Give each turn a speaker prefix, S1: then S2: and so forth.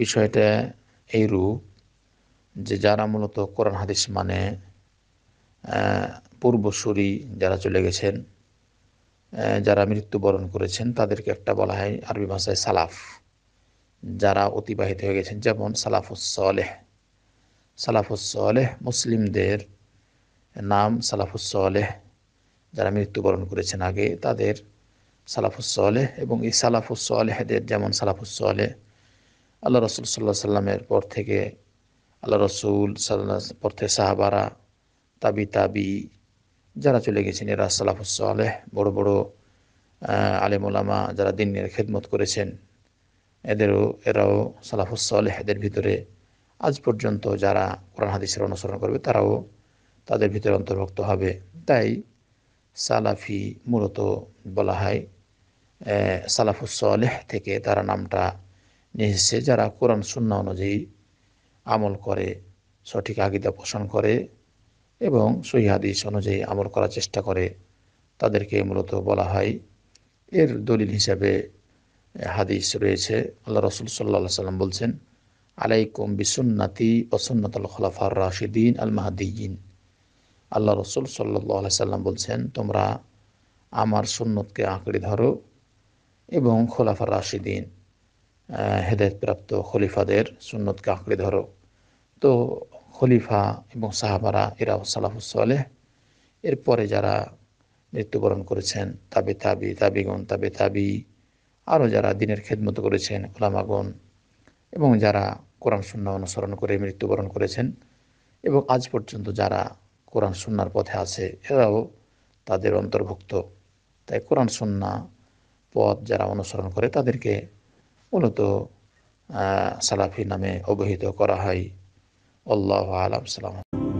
S1: বিষয়টা এই রূপ যে যারা মূলত কোরআন হাদিস মানে পূর্বসূরি যারা চলে গেছেন যারা মৃত্যুবরণ করেছেন তাদেরকে একটা বলা হয় আরবি ভাষায় সালাফ যারা অতিবাহিত হয়ে গেছেন যেমন সালাফুসলেহ সালাফুসলেহ মুসলিমদের নাম সালাফুসলেহ যারা মৃত্যুবরণ করেছেন আগে তাদের সালাফুসলেহ এবং এই সালাফুসলেহদের যেমন সালাফুসলেহ আল্লাহ রসুল সাল্লাহ সাল্লামের পর থেকে আল্লাহ রসুল সাল্লাহ পর থেকে সাহাবারা তাবি তাবি যারা চলে গেছেন এরা সালাফুস বড়ো বড় আলেম ওলামা যারা দিনের খেদমত করেছেন এদেরও এরাও সালাফুস আলেহদের ভিতরে আজ পর্যন্ত যারা কোরআন হাদিসের অনুসরণ করবে তারাও তাদের ভিতরে অন্তর্ভুক্ত হবে তাই সালাফি মূলত বলা হয় সালাফুস থেকে তারা নামটা নিয়েছে যারা কোরআন শূন্য অনুযায়ী আমল করে সঠিক আগিদা পোষণ করে এবং সহিহাদিস অনুযায়ী আমল করার চেষ্টা করে তাদেরকে মূলত বলা হয় এর দলিল হিসাবে হাদিস রয়েছে আল্লাহ রসুল সাল্লা সাল্লাম বলছেন আলাইকুম বিসুন্নাতি অসুন্নাতুল খলাফার রাশিদ্দিন আল মাহাদিন আল্লাহ রসুল সাল্লাহ সাল্লাম বলছেন তোমরা আমার সুন্নতকে আঁকড়ে ধরো এবং খোলাফার রাশিদ্দিন হেদায়তপ্রাপ্ত খলিফাদের সুন্নতকে আঁকড়ে ধরো তো খলিফা এবং সাহাবারা এরা সালাহুসলে এরপরে যারা মৃত্যুবরণ করেছেন তাবে তাবি তাবিগণ তাবে তাবি আরও যারা দিনের খেদমত করেছেন খোলামাগণ এবং যারা কোরআন সুন্না অনুসরণ করে মৃত্যুবরণ করেছেন এবং আজ পর্যন্ত যারা কোরআন সুন্নার পথে আছে এরাও তাদের অন্তর্ভুক্ত তাই কোরআন শূন্য পথ যারা অনুসরণ করে তাদেরকে মূলত সালাফি নামে অবহিত করা হয় আল্লাহ আলাম সালাম